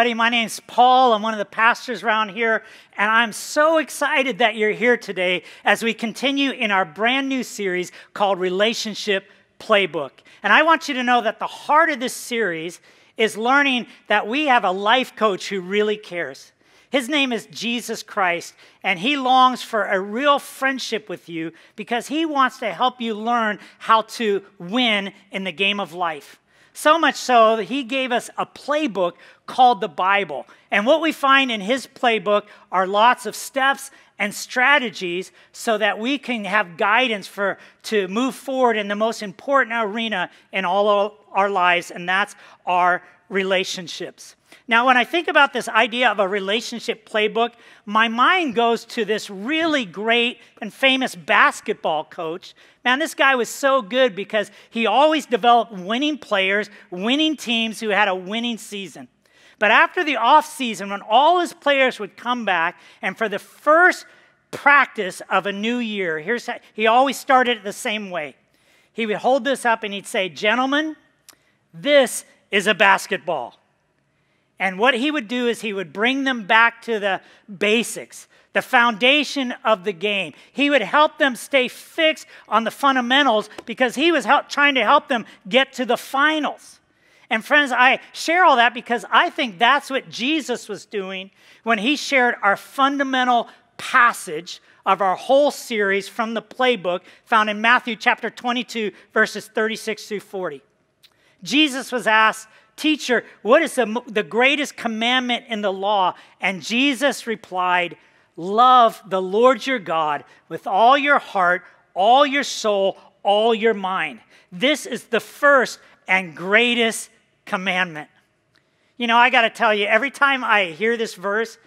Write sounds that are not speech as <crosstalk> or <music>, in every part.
everybody. My name's Paul. I'm one of the pastors around here, and I'm so excited that you're here today as we continue in our brand new series called Relationship Playbook. And I want you to know that the heart of this series is learning that we have a life coach who really cares. His name is Jesus Christ, and he longs for a real friendship with you because he wants to help you learn how to win in the game of life. So much so that he gave us a playbook called the Bible. And what we find in his playbook are lots of steps and strategies so that we can have guidance for to move forward in the most important arena in all our lives, and that's our relationships. Now, when I think about this idea of a relationship playbook, my mind goes to this really great and famous basketball coach. Man, this guy was so good because he always developed winning players, winning teams who had a winning season. But after the offseason, when all his players would come back, and for the first practice of a new year, here's how, he always started it the same way. He would hold this up and he'd say, Gentlemen, this is a basketball. And what he would do is he would bring them back to the basics, the foundation of the game. He would help them stay fixed on the fundamentals because he was help, trying to help them get to the finals. And friends, I share all that because I think that's what Jesus was doing when he shared our fundamental passage of our whole series from the playbook found in Matthew chapter 22, verses 36 through 40. Jesus was asked, Teacher, what is the, the greatest commandment in the law? And Jesus replied, Love the Lord your God with all your heart, all your soul, all your mind. This is the first and greatest commandment. You know, I got to tell you, every time I hear this verse,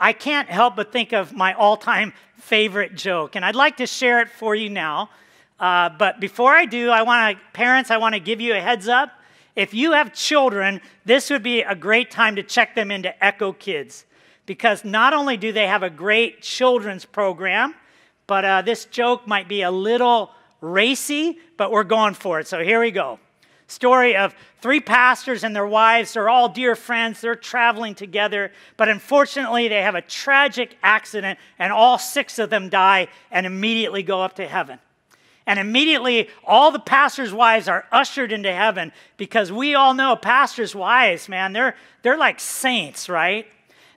I can't help but think of my all time favorite joke. And I'd like to share it for you now. Uh, but before I do, I want to, parents, I want to give you a heads up. If you have children, this would be a great time to check them into Echo Kids because not only do they have a great children's program, but uh, this joke might be a little racy, but we're going for it. So here we go. Story of three pastors and their wives. They're all dear friends. They're traveling together. But unfortunately, they have a tragic accident, and all six of them die and immediately go up to heaven. And immediately, all the pastors' wives are ushered into heaven because we all know pastors' wives, man, they're, they're like saints, right?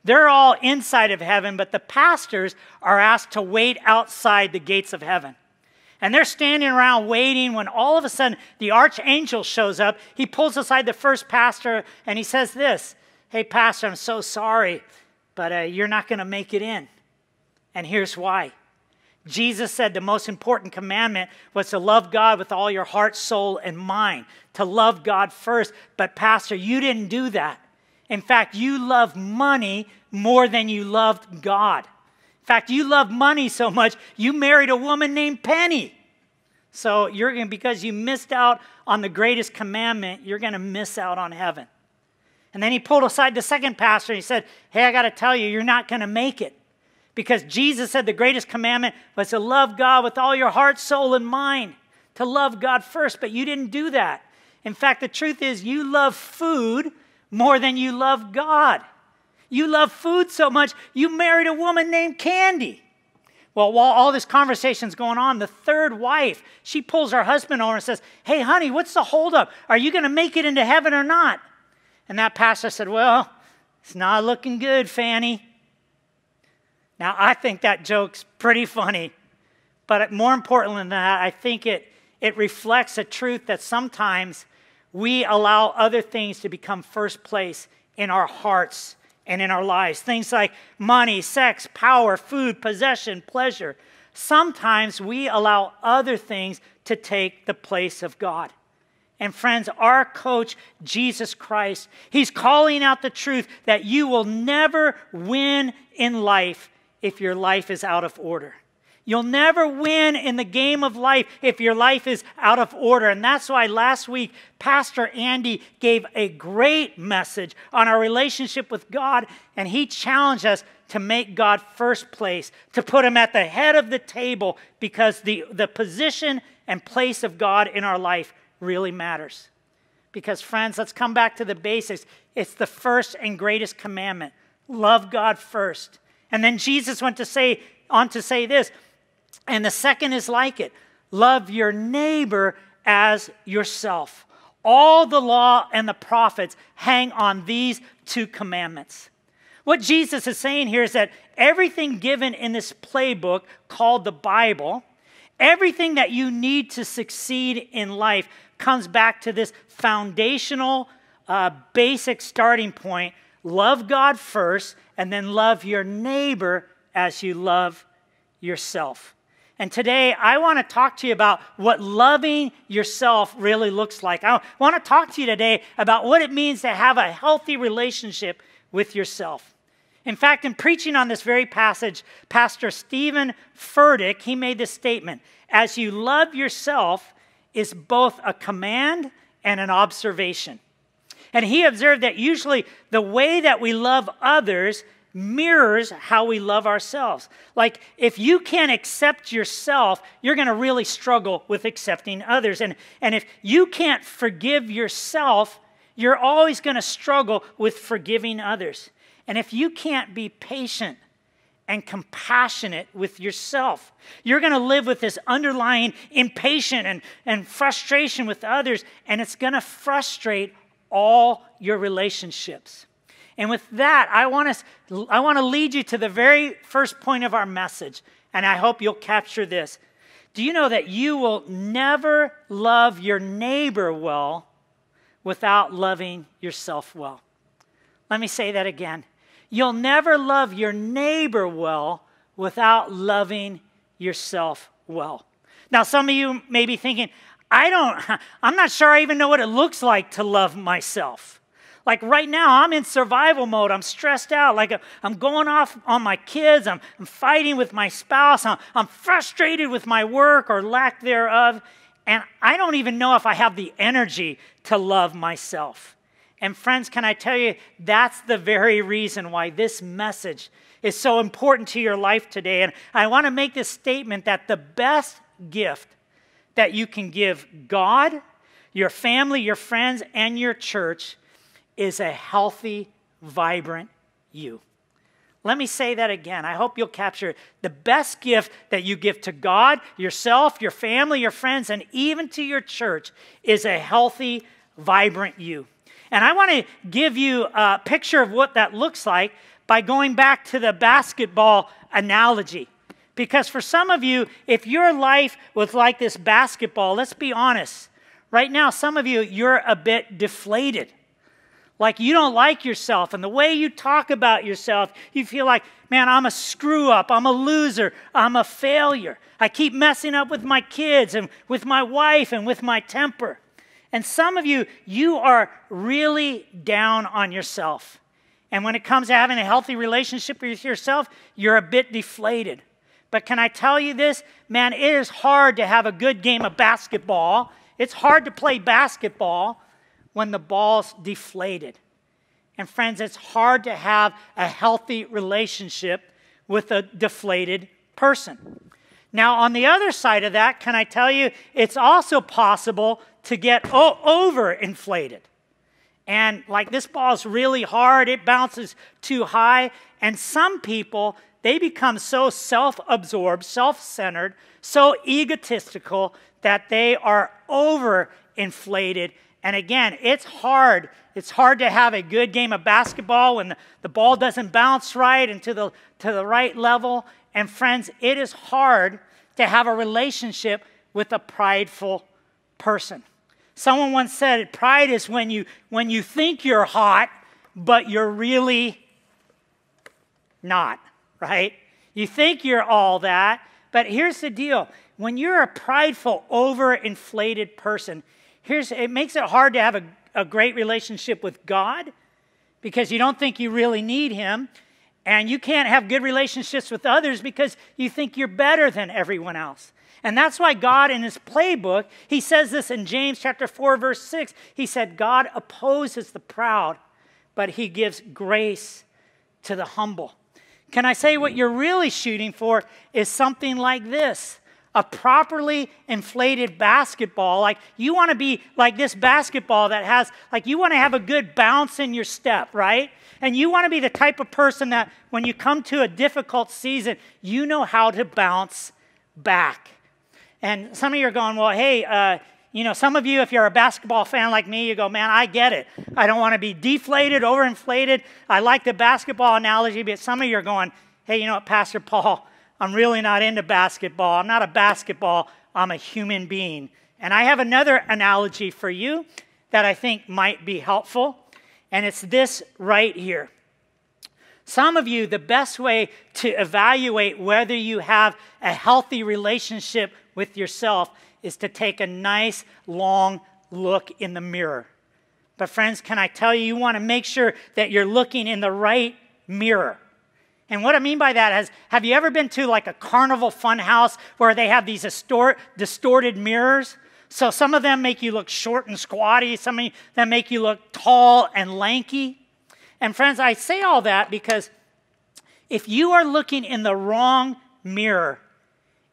They're all inside of heaven, but the pastors are asked to wait outside the gates of heaven. And they're standing around waiting when all of a sudden the archangel shows up. He pulls aside the first pastor and he says, This, hey, pastor, I'm so sorry, but uh, you're not going to make it in. And here's why Jesus said the most important commandment was to love God with all your heart, soul, and mind, to love God first. But, Pastor, you didn't do that. In fact, you love money more than you loved God. In fact, you love money so much, you married a woman named Penny. So, you're going because you missed out on the greatest commandment, you're going to miss out on heaven. And then he pulled aside the second pastor and he said, Hey, I got to tell you, you're not going to make it because Jesus said the greatest commandment was to love God with all your heart, soul, and mind, to love God first, but you didn't do that. In fact, the truth is, you love food more than you love God. You love food so much, you married a woman named Candy. Well, while all this conversation's going on, the third wife, she pulls her husband over and says, Hey, honey, what's the holdup? Are you going to make it into heaven or not? And that pastor said, Well, it's not looking good, Fanny. Now, I think that joke's pretty funny, but more important than that, I think it, it reflects a truth that sometimes we allow other things to become first place in our hearts and in our lives. Things like money, sex, power, food, possession, pleasure. Sometimes we allow other things to take the place of God. And friends, our coach, Jesus Christ, he's calling out the truth that you will never win in life if your life is out of order. You'll never win in the game of life if your life is out of order. And that's why last week, Pastor Andy gave a great message on our relationship with God, and he challenged us to make God first place, to put him at the head of the table, because the, the position and place of God in our life really matters. Because, friends, let's come back to the basics. It's the first and greatest commandment love God first and then Jesus went to say, on to say this, and the second is like it love your neighbor as yourself. All the law and the prophets hang on these two commandments. What Jesus is saying here is that everything given in this playbook called the Bible, everything that you need to succeed in life comes back to this foundational, uh, basic starting point love God first and then love your neighbor as you love yourself. And today, I want to talk to you about what loving yourself really looks like. I want to talk to you today about what it means to have a healthy relationship with yourself. In fact, in preaching on this very passage, Pastor Stephen Furtick, he made this statement, as you love yourself is both a command and an observation. And he observed that usually the way that we love others mirrors how we love ourselves. Like, if you can't accept yourself, you're going to really struggle with accepting others. And, and if you can't forgive yourself, you're always going to struggle with forgiving others. And if you can't be patient and compassionate with yourself, you're going to live with this underlying impatience and, and frustration with others, and it's going to frustrate all your relationships. And with that, I want, us, I want to lead you to the very first point of our message, and I hope you'll capture this. Do you know that you will never love your neighbor well without loving yourself well? Let me say that again. You'll never love your neighbor well without loving yourself well. Now, some of you may be thinking, I don't, <laughs> I'm not sure I even know what it looks like to love myself. Like right now, I'm in survival mode. I'm stressed out. Like uh, I'm going off on my kids. I'm, I'm fighting with my spouse. I'm, I'm frustrated with my work or lack thereof. And I don't even know if I have the energy to love myself. And friends, can I tell you, that's the very reason why this message is so important to your life today. And I want to make this statement that the best gift that you can give God, your family, your friends, and your church is a healthy, vibrant you. Let me say that again. I hope you'll capture it. The best gift that you give to God, yourself, your family, your friends, and even to your church is a healthy, vibrant you. And I want to give you a picture of what that looks like by going back to the basketball analogy. Because for some of you, if your life was like this basketball, let's be honest, right now, some of you, you're a bit deflated. Like you don't like yourself, and the way you talk about yourself, you feel like, man, I'm a screw up, I'm a loser, I'm a failure. I keep messing up with my kids and with my wife and with my temper. And some of you, you are really down on yourself. And when it comes to having a healthy relationship with yourself, you're a bit deflated. But can I tell you this? Man, it is hard to have a good game of basketball. It's hard to play basketball when the ball's deflated. And friends, it's hard to have a healthy relationship with a deflated person. Now, on the other side of that, can I tell you, it's also possible to get overinflated. And like this ball's really hard, it bounces too high. And some people, they become so self absorbed, self centered, so egotistical that they are over inflated. And again, it's hard. It's hard to have a good game of basketball when the ball doesn't bounce right and to the, to the right level. And friends, it is hard to have a relationship with a prideful person. Someone once said, pride is when you, when you think you're hot, but you're really not right? You think you're all that, but here's the deal. When you're a prideful, overinflated person, here's, it makes it hard to have a, a great relationship with God because you don't think you really need Him. And you can't have good relationships with others because you think you're better than everyone else. And that's why God in his playbook, he says this in James chapter 4 verse 6. He said God opposes the proud, but he gives grace to the humble. Can I say what you're really shooting for is something like this? A properly inflated basketball. Like you want to be like this basketball that has, like, you want to have a good bounce in your step, right? And you want to be the type of person that when you come to a difficult season, you know how to bounce back. And some of you are going, well, hey, uh, you know, some of you, if you're a basketball fan like me, you go, man, I get it. I don't want to be deflated, overinflated. I like the basketball analogy, but some of you are going, hey, you know what, Pastor Paul, I'm really not into basketball. I'm not a basketball, I'm a human being. And I have another analogy for you that I think might be helpful, and it's this right here. Some of you, the best way to evaluate whether you have a healthy relationship with yourself is to take a nice long look in the mirror. But, friends, can I tell you, you want to make sure that you're looking in the right mirror. And what I mean by that is, have you ever been to like a carnival fun house where they have these distort, distorted mirrors? So some of them make you look short and squatty, some of them make you look tall and lanky. And friends, I say all that because if you are looking in the wrong mirror,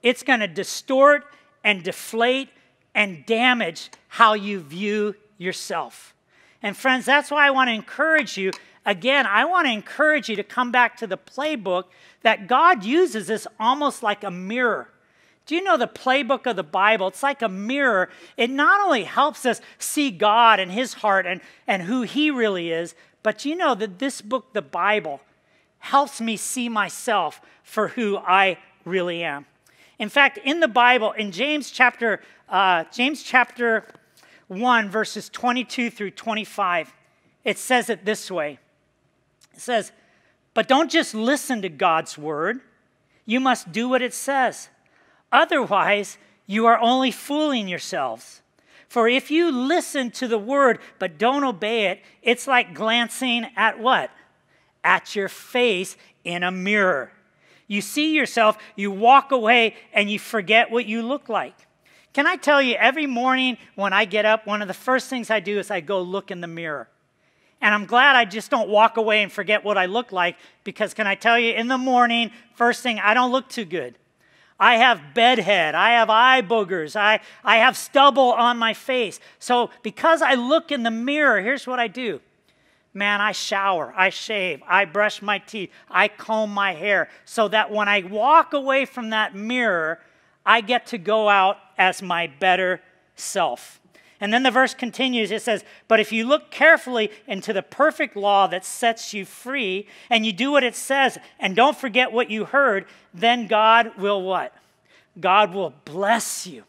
it's going to distort and deflate and damage how you view yourself. And friends, that's why I want to encourage you. Again, I want to encourage you to come back to the playbook that God uses this almost like a mirror. Do you know the playbook of the Bible? It's like a mirror. It not only helps us see God and His heart and, and who He really is, but you know that this book, the Bible, helps me see myself for who I really am. In fact, in the Bible, in James chapter, uh, James chapter 1, verses 22 through 25, it says it this way It says, But don't just listen to God's word, you must do what it says. Otherwise, you are only fooling yourselves. For if you listen to the word but don't obey it, it's like glancing at what? At your face in a mirror. You see yourself, you walk away, and you forget what you look like. Can I tell you, every morning when I get up, one of the first things I do is I go look in the mirror. And I'm glad I just don't walk away and forget what I look like because, can I tell you, in the morning, first thing, I don't look too good. I have bedhead. I have eye boogers. I, I have stubble on my face. So because I look in the mirror, here's what I do. Man, I shower, I shave, I brush my teeth, I comb my hair, so that when I walk away from that mirror, I get to go out as my better self. And then the verse continues. It says, But if you look carefully into the perfect law that sets you free, and you do what it says, and don't forget what you heard, then God will what? God will bless you.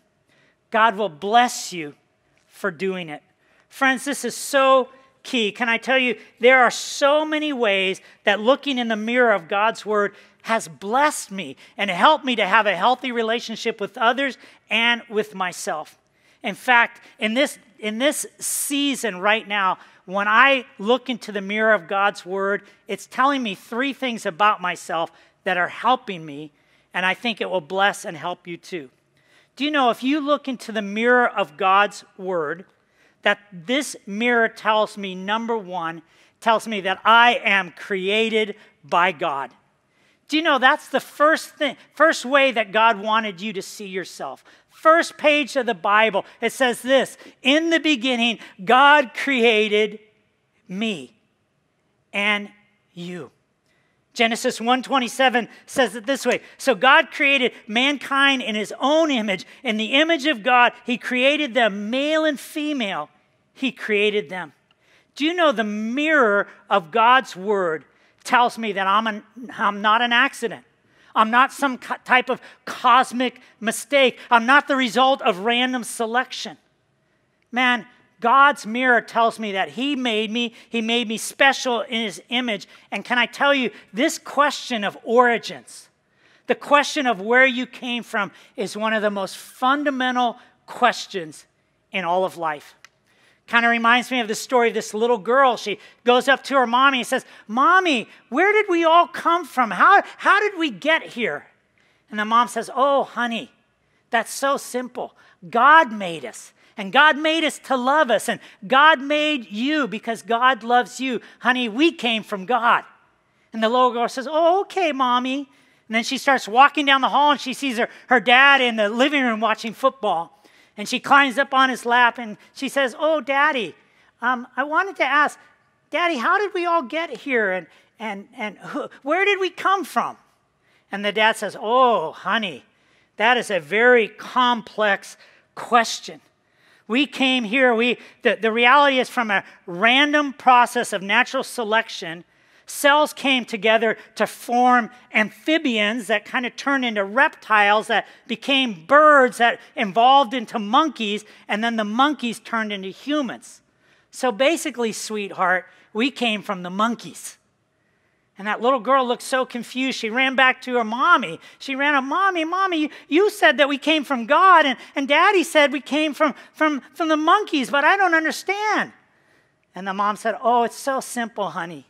God will bless you for doing it. Friends, this is so key. Can I tell you, there are so many ways that looking in the mirror of God's Word has blessed me and helped me to have a healthy relationship with others and with myself. In fact, in this, in this season right now, when I look into the mirror of God's Word, it's telling me three things about myself that are helping me, and I think it will bless and help you too. Do you know if you look into the mirror of God's Word, that this mirror tells me, number one, tells me that I am created by God. Do you know that's the first thing, first way that God wanted you to see yourself? First page of the Bible, it says this In the beginning, God created me and you. Genesis 1:27 says it this way. So God created mankind in his own image, in the image of God he created them male and female. He created them. Do you know the mirror of God's word tells me that I'm, an, I'm not an accident. I'm not some type of cosmic mistake. I'm not the result of random selection. Man, God's mirror tells me that He made me, He made me special in His image. And can I tell you, this question of origins, the question of where you came from, is one of the most fundamental questions in all of life. Kind of reminds me of the story of this little girl. She goes up to her mommy and says, Mommy, where did we all come from? How, how did we get here? And the mom says, Oh, honey, that's so simple. God made us. And God made us to love us. And God made you because God loves you. Honey, we came from God. And the little girl says, Oh, okay, mommy. And then she starts walking down the hall and she sees her, her dad in the living room watching football. And she climbs up on his lap and she says, Oh, daddy, um, I wanted to ask, daddy, how did we all get here? And, and, and who, where did we come from? And the dad says, Oh, honey, that is a very complex question. We came here, we, the, the reality is from a random process of natural selection, cells came together to form amphibians that kind of turned into reptiles that became birds that evolved into monkeys, and then the monkeys turned into humans. So basically, sweetheart, we came from the monkeys. And that little girl looked so confused. She ran back to her mommy. She ran up, Mommy, Mommy, you said that we came from God, and, and Daddy said we came from, from, from the monkeys, but I don't understand. And the mom said, Oh, it's so simple, honey.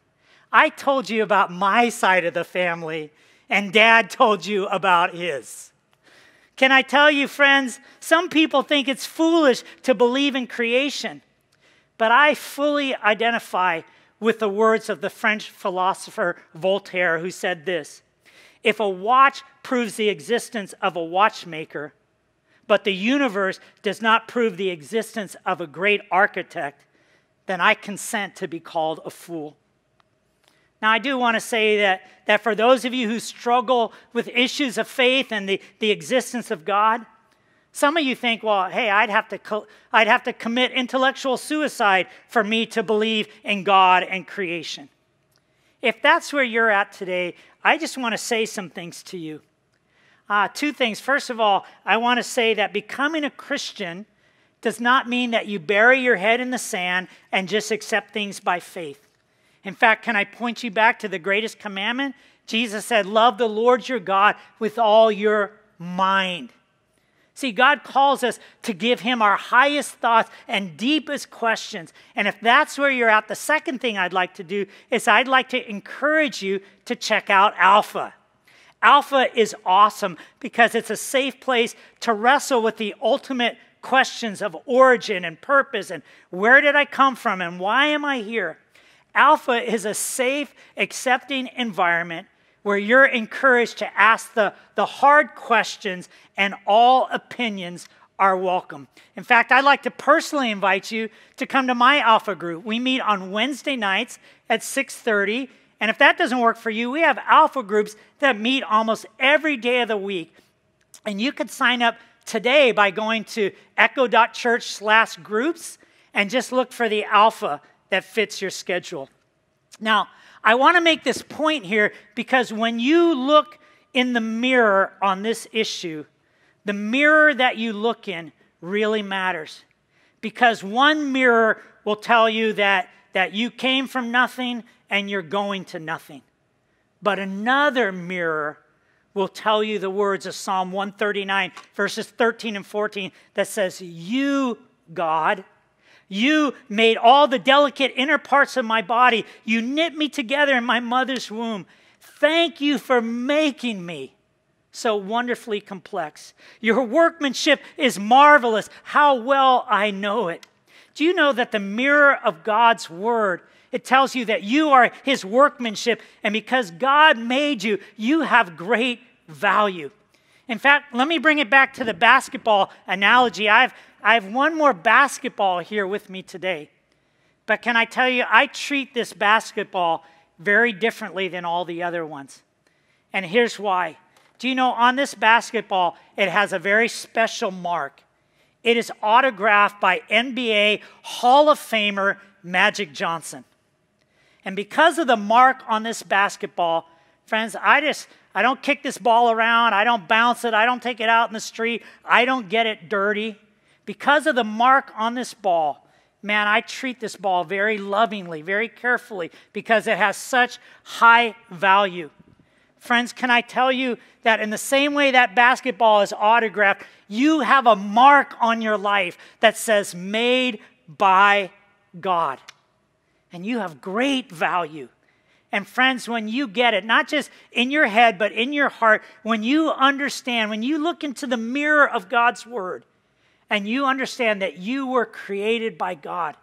I told you about my side of the family, and Dad told you about his. Can I tell you, friends, some people think it's foolish to believe in creation, but I fully identify with the words of the French philosopher Voltaire, who said this If a watch proves the existence of a watchmaker, but the universe does not prove the existence of a great architect, then I consent to be called a fool. Now, I do want to say that, that for those of you who struggle with issues of faith and the, the existence of God, some of you think, well, hey, I'd have, to I'd have to commit intellectual suicide for me to believe in God and creation. If that's where you're at today, I just want to say some things to you. Uh, two things. First of all, I want to say that becoming a Christian does not mean that you bury your head in the sand and just accept things by faith. In fact, can I point you back to the greatest commandment? Jesus said, Love the Lord your God with all your mind. See, God calls us to give Him our highest thoughts and deepest questions. And if that's where you're at, the second thing I'd like to do is I'd like to encourage you to check out Alpha. Alpha is awesome because it's a safe place to wrestle with the ultimate questions of origin and purpose and where did I come from and why am I here? Alpha is a safe, accepting environment where you're encouraged to ask the, the hard questions and all opinions are welcome. In fact, I'd like to personally invite you to come to my alpha group. We meet on Wednesday nights at 6:30, and if that doesn't work for you, we have alpha groups that meet almost every day of the week. And you could sign up today by going to echo.church/groups and just look for the alpha that fits your schedule. Now, I want to make this point here because when you look in the mirror on this issue, the mirror that you look in really matters. Because one mirror will tell you that, that you came from nothing and you're going to nothing. But another mirror will tell you the words of Psalm 139, verses 13 and 14, that says, You, God, you made all the delicate inner parts of my body. You knit me together in my mother's womb. Thank you for making me so wonderfully complex. Your workmanship is marvelous. How well I know it. Do you know that the mirror of God's word it tells you that you are his workmanship and because God made you, you have great value. In fact, let me bring it back to the basketball analogy. I've I have one more basketball here with me today. But can I tell you, I treat this basketball very differently than all the other ones. And here's why. Do you know, on this basketball, it has a very special mark. It is autographed by NBA Hall of Famer Magic Johnson. And because of the mark on this basketball, friends, I just, I don't kick this ball around. I don't bounce it. I don't take it out in the street. I don't get it dirty. Because of the mark on this ball, man, I treat this ball very lovingly, very carefully, because it has such high value. Friends, can I tell you that in the same way that basketball is autographed, you have a mark on your life that says, made by God. And you have great value. And friends, when you get it, not just in your head, but in your heart, when you understand, when you look into the mirror of God's word, and you understand that you were created by God,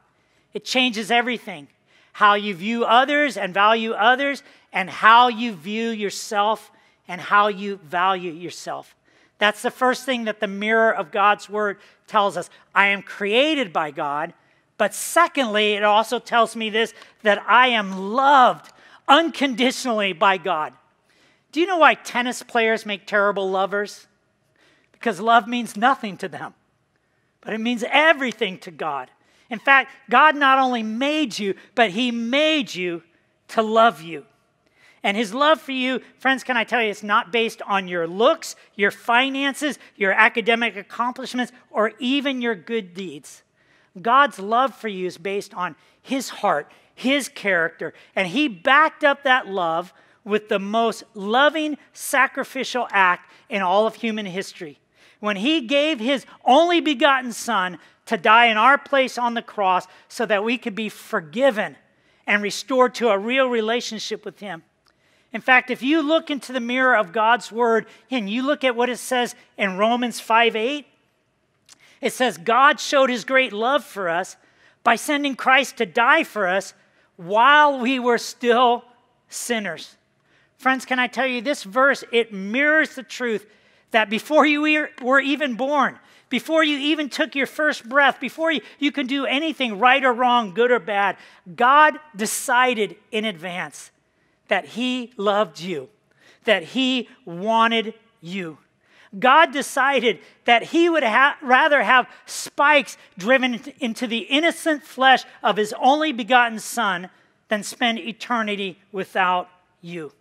it changes everything how you view others and value others, and how you view yourself and how you value yourself. That's the first thing that the mirror of God's word tells us. I am created by God. But secondly, it also tells me this that I am loved unconditionally by God. Do you know why tennis players make terrible lovers? Because love means nothing to them but it means everything to God. In fact, God not only made you, but He made you to love you. And His love for you, friends, can I tell you, it's not based on your looks, your finances, your academic accomplishments, or even your good deeds. God's love for you is based on His heart, His character, and He backed up that love with the most loving sacrificial act in all of human history when he gave his only begotten Son to die in our place on the cross so that we could be forgiven and restored to a real relationship with him. In fact, if you look into the mirror of God's word and you look at what it says in Romans 5 8, it says, God showed his great love for us by sending Christ to die for us while we were still sinners. Friends, can I tell you this verse? It mirrors the truth that before you were even born, before you even took your first breath, before you, you can do anything right or wrong, good or bad, God decided in advance that He loved you, that He wanted you. God decided that he would ha rather have spikes driven into the innocent flesh of his only begotten son than spend eternity without you.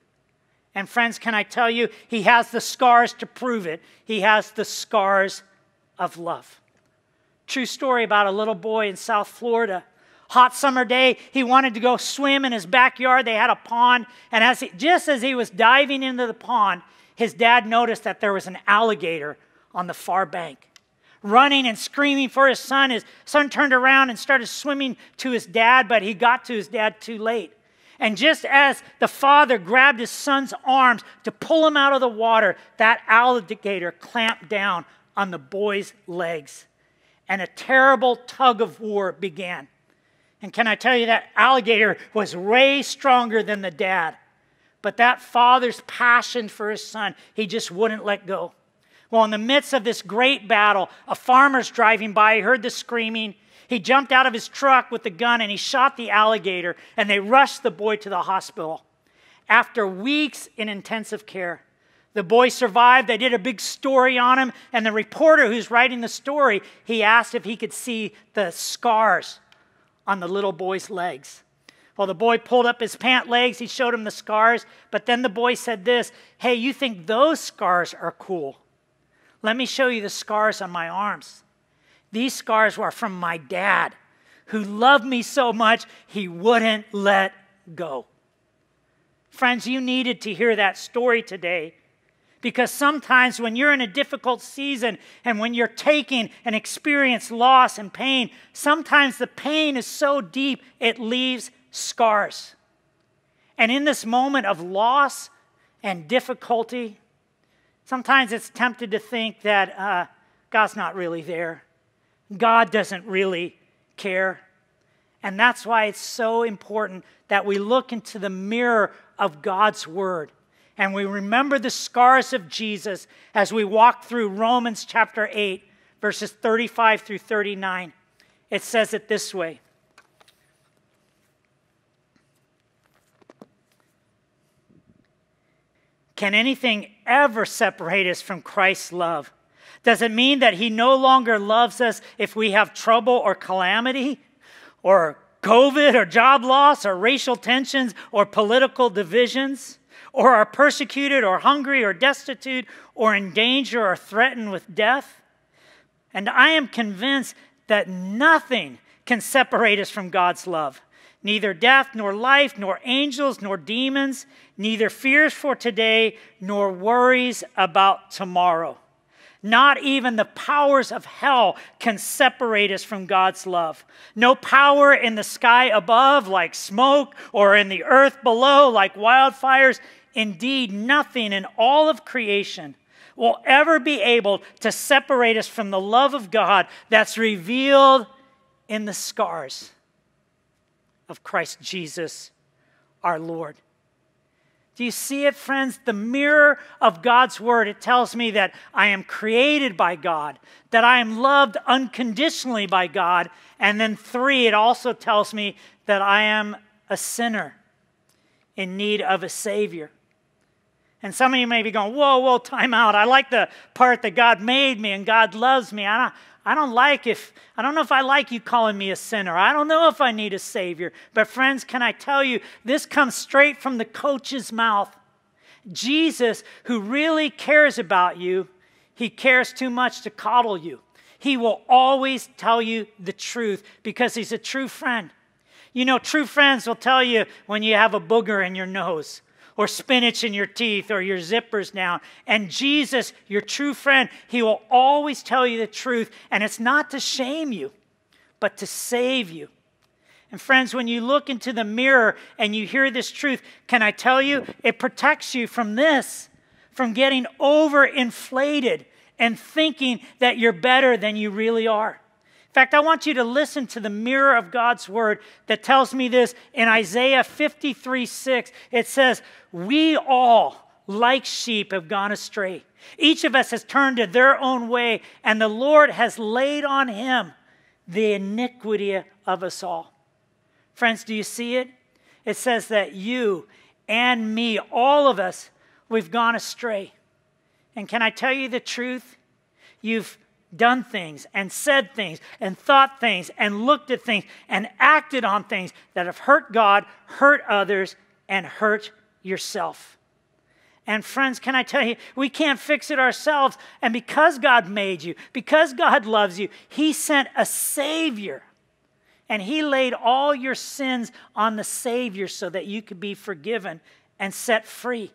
And friends, can I tell you, he has the scars to prove it. He has the scars of love. True story about a little boy in South Florida. Hot summer day, he wanted to go swim in his backyard. They had a pond, and as he, just as he was diving into the pond, his dad noticed that there was an alligator on the far bank. Running and screaming for his son, his son turned around and started swimming to his dad, but he got to his dad too late. And just as the father grabbed his son's arms to pull him out of the water, that alligator clamped down on the boy's legs. And a terrible tug of war began. And can I tell you that alligator was way stronger than the dad? But that father's passion for his son, he just wouldn't let go. Well, in the midst of this great battle, a farmer's driving by. He heard the screaming. He jumped out of his truck with the gun and he shot the alligator, and they rushed the boy to the hospital. After weeks in intensive care, the boy survived. They did a big story on him, and the reporter who's writing the story, he asked if he could see the scars on the little boy's legs. Well, the boy pulled up his pant legs, he showed him the scars, but then the boy said this, "Hey, you think those scars are cool? Let me show you the scars on my arms." These scars were from my dad, who loved me so much he wouldn't let go. Friends, you needed to hear that story today because sometimes when you're in a difficult season and when you're taking and experience loss and pain, sometimes the pain is so deep it leaves scars. And in this moment of loss and difficulty, sometimes it's tempted to think that uh, God's not really there. God doesn't really care. And that's why it's so important that we look into the mirror of God's Word and we remember the scars of Jesus as we walk through Romans chapter 8, verses 35 through 39. It says it this way. Can anything ever separate us from Christ's love? Does it mean that He no longer loves us if we have trouble or calamity or COVID or job loss or racial tensions or political divisions or are persecuted or hungry or destitute or in danger or threatened with death? And I am convinced that nothing can separate us from God's love. Neither death, nor life, nor angels, nor demons, neither fears for today, nor worries about tomorrow. Not even the powers of hell can separate us from God's love. No power in the sky above, like smoke, or in the earth below, like wildfires. Indeed, nothing in all of creation will ever be able to separate us from the love of God that's revealed in the scars of Christ Jesus, our Lord. Do you see it, friends? The mirror of God's word. It tells me that I am created by God, that I am loved unconditionally by God. And then, three, it also tells me that I am a sinner in need of a Savior. And some of you may be going, whoa, whoa, time out. I like the part that God made me and God loves me. I, I don't like if, I don't know if I like you calling me a sinner. I don't know if I need a Savior. But, friends, can I tell you, this comes straight from the coach's mouth. Jesus, who really cares about you, he cares too much to coddle you. He will always tell you the truth because he's a true friend. You know, true friends will tell you when you have a booger in your nose or spinach in your teeth or your zippers down. And Jesus, your true friend, he will always tell you the truth. And it's not to shame you, but to save you. And friends, when you look into the mirror and you hear this truth, can I tell you, it protects you from this, from getting overinflated and thinking that you're better than you really are. In fact, I want you to listen to the mirror of God's word that tells me this in Isaiah 53 6. It says, We all, like sheep, have gone astray. Each of us has turned to their own way, and the Lord has laid on him the iniquity of us all. Friends, do you see it? It says that you and me, all of us, we've gone astray. And can I tell you the truth? You've done things and said things and thought things and looked at things and acted on things that have hurt God, hurt others, and hurt yourself. And friends, can I tell you, we can't fix it ourselves. And because God made you, because God loves you, He sent a Savior. And He laid all your sins on the Savior so that you could be forgiven and set free.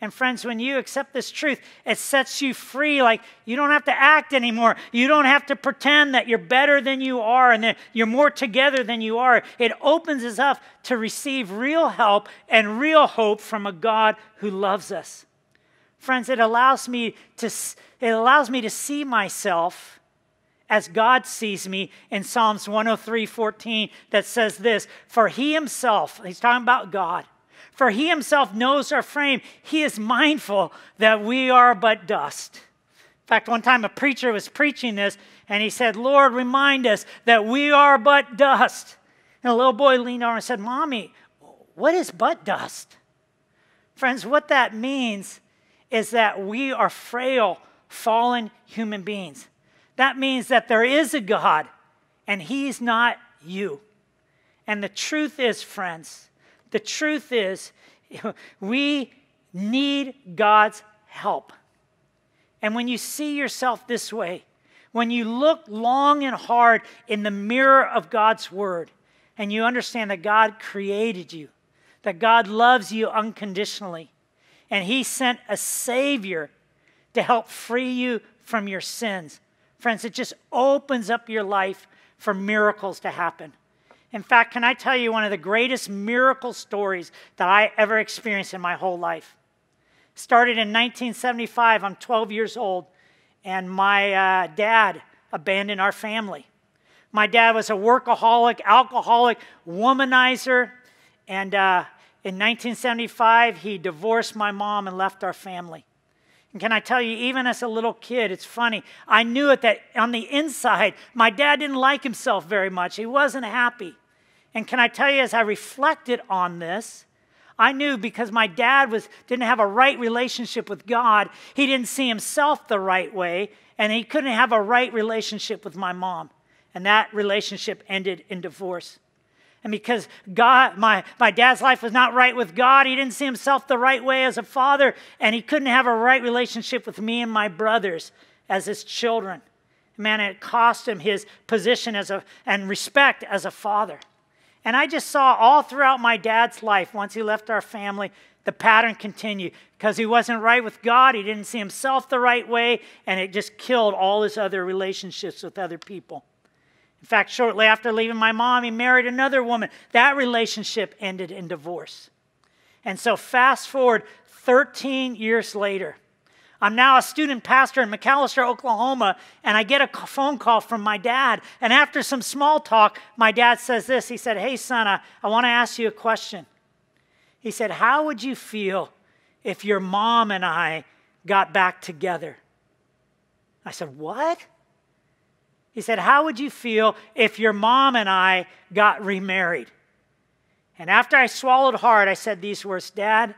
And friends, when you accept this truth, it sets you free. Like you don't have to act anymore. You don't have to pretend that you're better than you are and that you're more together than you are. It opens us up to receive real help and real hope from a God who loves us. Friends, it allows me to, it allows me to see myself as God sees me in Psalms 103, 14 that says this, for he himself, he's talking about God, for he himself knows our frame. He is mindful that we are but dust. In fact, one time a preacher was preaching this, and he said, Lord, remind us that we are but dust. And a little boy leaned over and said, Mommy, what is but dust? Friends, what that means is that we are frail, fallen human beings. That means that there is a God, and He's not you. And the truth is, friends, the truth is, <laughs> we need God's help. And when you see yourself this way, when you look long and hard in the mirror of God's Word, and you understand that God created you, that God loves you unconditionally, and He sent a Savior to help free you from your sins. Friends, it just opens up your life for miracles to happen. In fact, can I tell you one of the greatest miracle stories that I ever experienced in my whole life? Started in 1975, I'm 12 years old, and my uh, dad abandoned our family. My dad was a workaholic, alcoholic, womanizer, and uh, in 1975, he divorced my mom and left our family. And can I tell you, even as a little kid, it's funny. I knew it that on the inside, my dad didn't like himself very much. He wasn't happy. And can I tell you, as I reflected on this, I knew because my dad was, didn't have a right relationship with God, he didn't see himself the right way, and he couldn't have a right relationship with my mom. And that relationship ended in divorce. And because God, my, my dad's life was not right with God, he didn't see himself the right way as a father, and he couldn't have a right relationship with me and my brothers as his children. Man, it cost him his position as a, and respect as a father. And I just saw all throughout my dad's life, once he left our family, the pattern continued because he wasn't right with God. He didn't see himself the right way, and it just killed all his other relationships with other people. In fact, shortly after leaving my mom, he married another woman. That relationship ended in divorce. And so, fast forward 13 years later, I'm now a student pastor in McAllister, Oklahoma, and I get a phone call from my dad. And after some small talk, my dad says this He said, Hey, son, I, I want to ask you a question. He said, How would you feel if your mom and I got back together? I said, What? He said, How would you feel if your mom and I got remarried? And after I swallowed hard, I said these words Dad,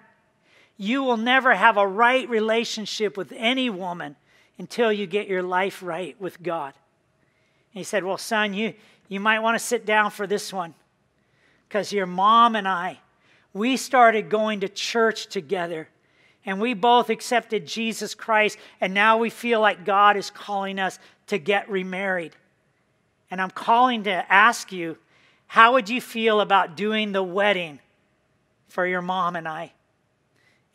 you will never have a right relationship with any woman until you get your life right with God. And he said, Well, son, you, you might want to sit down for this one because your mom and I, we started going to church together and we both accepted Jesus Christ, and now we feel like God is calling us to get remarried. And I'm calling to ask you how would you feel about doing the wedding for your mom and I?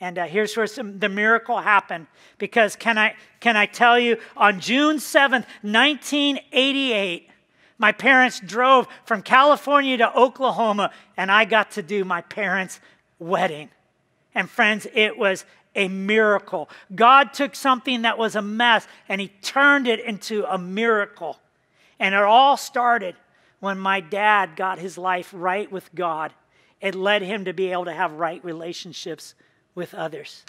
And uh, here's where some, the miracle happened. Because can I, can I tell you, on June 7th, 1988, my parents drove from California to Oklahoma, and I got to do my parents' wedding. And friends, it was a miracle. God took something that was a mess and he turned it into a miracle. And it all started when my dad got his life right with God. It led him to be able to have right relationships with others.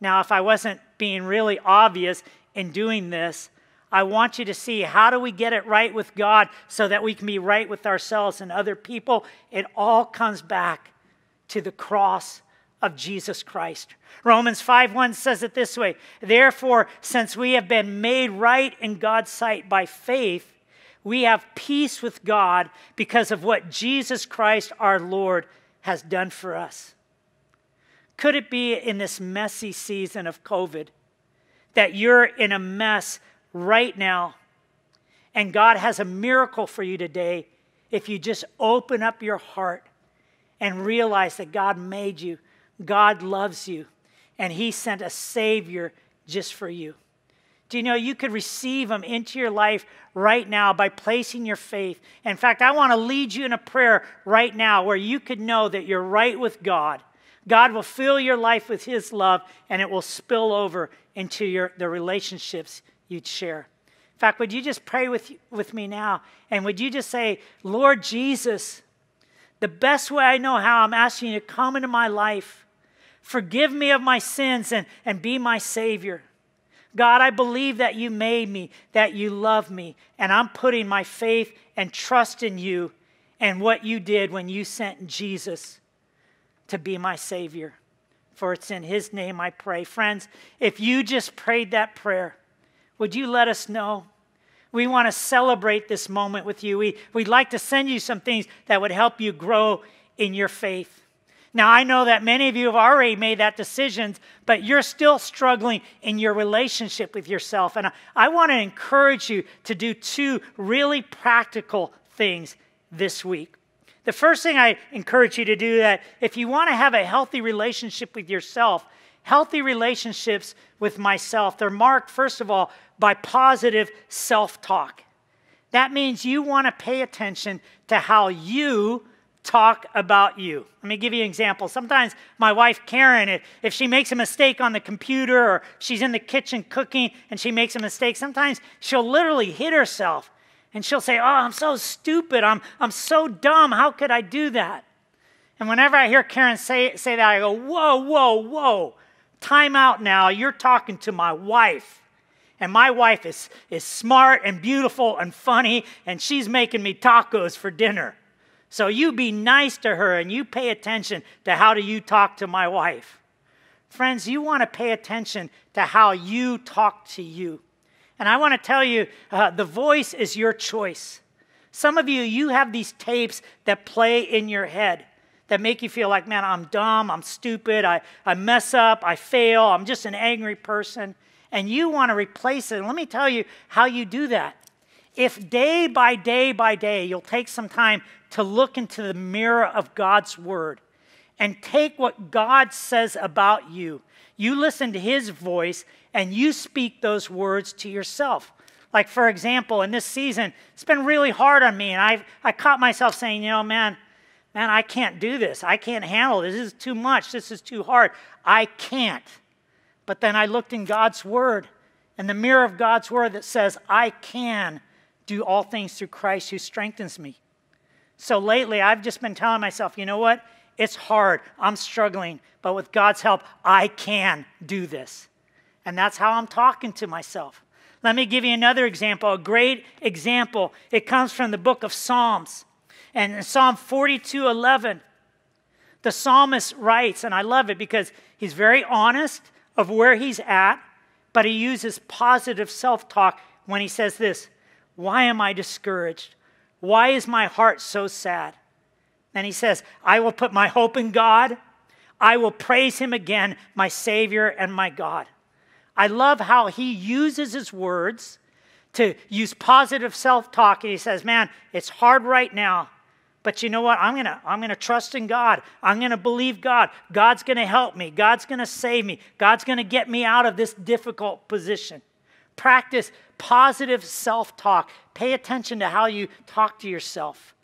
Now, if I wasn't being really obvious in doing this, I want you to see how do we get it right with God so that we can be right with ourselves and other people. It all comes back to the cross of Jesus Christ. Romans 5:1 says it this way, therefore since we have been made right in God's sight by faith, we have peace with God because of what Jesus Christ our Lord has done for us. Could it be in this messy season of COVID that you're in a mess right now and God has a miracle for you today if you just open up your heart and realize that God made you God loves you, and He sent a Savior just for you. Do you know you could receive Him into your life right now by placing your faith? In fact, I want to lead you in a prayer right now where you could know that you're right with God. God will fill your life with His love, and it will spill over into your, the relationships you share. In fact, would you just pray with, with me now? And would you just say, Lord Jesus, the best way I know how, I'm asking you to come into my life. Forgive me of my sins and, and be my Savior. God, I believe that you made me, that you love me, and I'm putting my faith and trust in you and what you did when you sent Jesus to be my Savior. For it's in His name I pray. Friends, if you just prayed that prayer, would you let us know? We want to celebrate this moment with you. We, we'd like to send you some things that would help you grow in your faith. Now, I know that many of you have already made that decision, but you're still struggling in your relationship with yourself. And I, I want to encourage you to do two really practical things this week. The first thing I encourage you to do that if you want to have a healthy relationship with yourself, healthy relationships with myself, they're marked, first of all, by positive self talk. That means you want to pay attention to how you talk about you. Let me give you an example. Sometimes my wife, Karen, if, if she makes a mistake on the computer or she's in the kitchen cooking and she makes a mistake, sometimes she'll literally hit herself and she'll say, Oh, I'm so stupid. I'm, I'm so dumb. How could I do that? And whenever I hear Karen say, say that, I go, Whoa, whoa, whoa. Time out now. You're talking to my wife. And my wife is, is smart and beautiful and funny, and she's making me tacos for dinner. So you be nice to her and you pay attention to how do you talk to my wife. Friends, you want to pay attention to how you talk to you. And I want to tell you, uh, the voice is your choice. Some of you, you have these tapes that play in your head that make you feel like, man, I'm dumb, I'm stupid, I, I mess up, I fail, I'm just an angry person. And you want to replace it. And let me tell you how you do that if day by day by day you'll take some time to look into the mirror of God's Word and take what God says about you, you listen to His voice and you speak those words to yourself. Like, for example, in this season, it's been really hard on me, and i I caught myself saying, you know, man, man, I can't do this. I can't handle this. This is too much. This is too hard. I can't. But then I looked in God's Word, in the mirror of God's Word that says, I can do all things through Christ who strengthens me. So lately, I've just been telling myself, you know what? It's hard. I'm struggling. But with God's help, I can do this. And that's how I'm talking to myself. Let me give you another example, a great example. It comes from the book of Psalms. And in Psalm 42 11, the psalmist writes, and I love it because he's very honest of where he's at, but he uses positive self talk when he says this why am I discouraged? Why is my heart so sad? And he says, I will put my hope in God. I will praise him again, my Savior and my God. I love how he uses his words to use positive self-talk. And he says, man, it's hard right now, but you know what? I'm going to I'm going to trust in God. I'm going to believe God. God's going to help me. God's going to save me. God's going to get me out of this difficult position. Practice positive self talk. Pay attention to how you talk to yourself.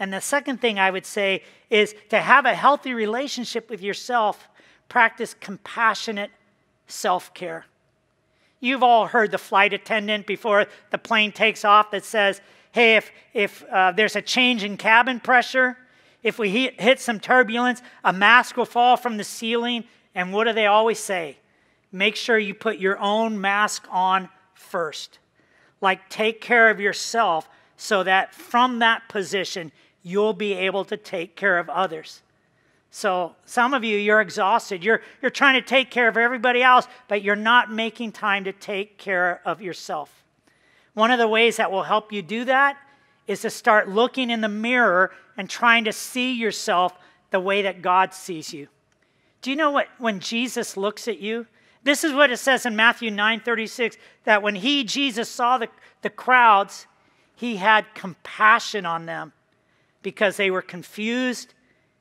And the second thing I would say is to have a healthy relationship with yourself, practice compassionate self care. You've all heard the flight attendant before the plane takes off that says, hey, if, if uh, there's a change in cabin pressure, if we hit, hit some turbulence, a mask will fall from the ceiling. And what do they always say? Make sure you put your own mask on first. Like, take care of yourself so that from that position, you'll be able to take care of others. So, some of you, you're exhausted. You're, you're trying to take care of everybody else, but you're not making time to take care of yourself. One of the ways that will help you do that is to start looking in the mirror and trying to see yourself the way that God sees you. Do you know what? When Jesus looks at you, this is what it says in Matthew 9:36 that when he Jesus saw the, the crowds, he had compassion on them because they were confused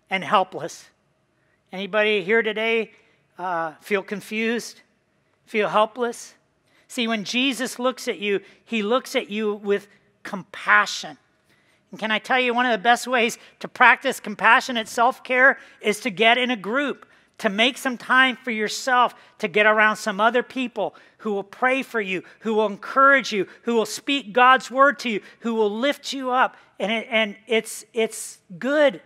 and helpless. Anybody here today uh, feel confused? Feel helpless? See, when Jesus looks at you, he looks at you with compassion. And can I tell you, one of the best ways to practice compassionate self care is to get in a group to make some time for yourself to get around some other people who will pray for you, who will encourage you, who will speak God's word to you, who will lift you up. And, it, and it's, it's good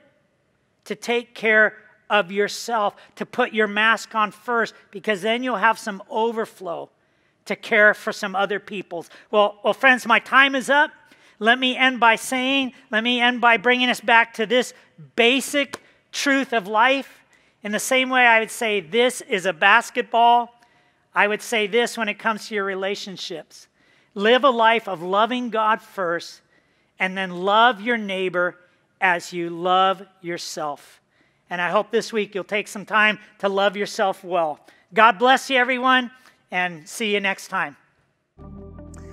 to take care of yourself, to put your mask on first, because then you'll have some overflow to care for some other people's. Well, well friends, my time is up. Let me end by saying, let me end by bringing us back to this basic truth of life in the same way, I would say this is a basketball. I would say this when it comes to your relationships live a life of loving God first, and then love your neighbor as you love yourself. And I hope this week you'll take some time to love yourself well. God bless you, everyone, and see you next time.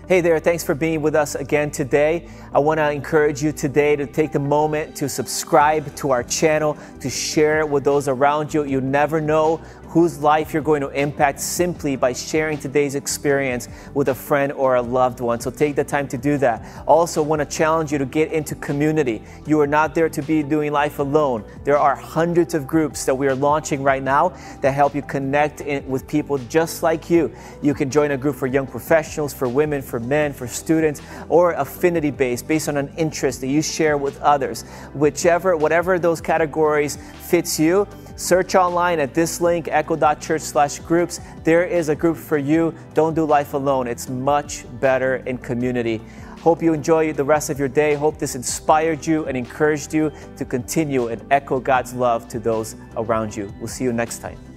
Hey there, thanks for being with us again today. I want to encourage you today to take the moment to subscribe to our channel, to share it with those around you. You never know whose life you're going to impact simply by sharing today's experience with a friend or a loved one. So take the time to do that. Also, want to challenge you to get into community. You are not there to be doing life alone. There are hundreds of groups that we are launching right now that help you connect in, with people just like you. You can join a group for young professionals, for women, for men, for students, or affinity based, based on an interest that you share with others. Whichever, whatever those categories fits you, Search online at this link, echo.church slash groups. There is a group for you. Don't do life alone. It's much better in community. Hope you enjoy the rest of your day. Hope this inspired you and encouraged you to continue and echo God's love to those around you. We'll see you next time.